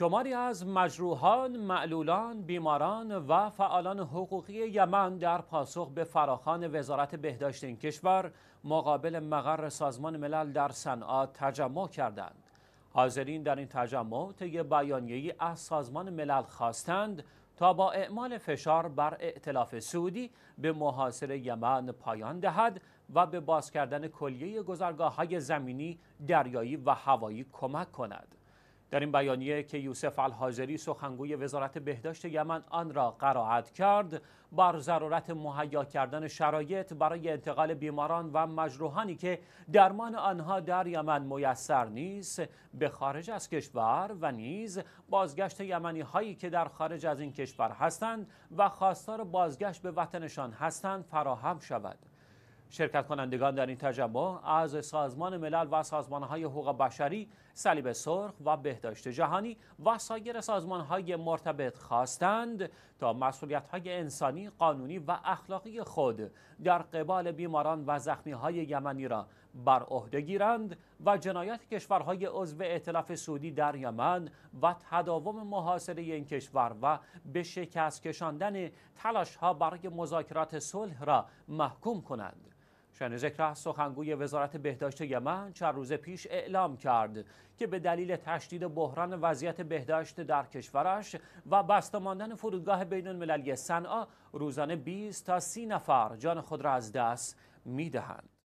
شماری از مجروحان، معلولان، بیماران و فعالان حقوقی یمن در پاسخ به فراخان وزارت بهداشت این کشور مقابل مقر سازمان ملل در صنعا تجمع کردند. حاضرین در این تجمع طی بیانیه‌ای از سازمان ملل خواستند تا با اعمال فشار بر ائتلاف سعودی به محاصره یمن پایان دهد و به باز کردن کلیه گذرگاه‌های زمینی، دریایی و هوایی کمک کند. در این بیانیه که یوسف الحاضری سخنگوی وزارت بهداشت یمن آن را قرائت کرد بر ضرورت مهیا کردن شرایط برای انتقال بیماران و مجروحانی که درمان آنها در یمن میسر نیست به خارج از کشور و نیز بازگشت یمنی هایی که در خارج از این کشور هستند و خواستار بازگشت به وطنشان هستند فراهم شود شرکت کنندگان در این تجمع از سازمان ملل و سازمان های حقوق بشری، صلیب سرخ و بهداشت جهانی و سایر سازمان های مرتبط خواستند تا مسئولیت های انسانی، قانونی و اخلاقی خود در قبال بیماران و زخمی های یمنی را بر عهده گیرند و جنایت کشورهای عضو ائتلاف سعودی در یمن و تداوم محاصره این کشور و به شکست کشاندن تلاش ها برای مذاکرات صلح را محکوم کنند. شن زکره سخنگوی وزارت بهداشت یمن چند روز پیش اعلام کرد که به دلیل تشدید بحران وضعیت بهداشت در کشورش و بستماندن فرودگاه بین المللی صنعا روزانه 20 تا 30 نفر جان خود را از دست میدهند.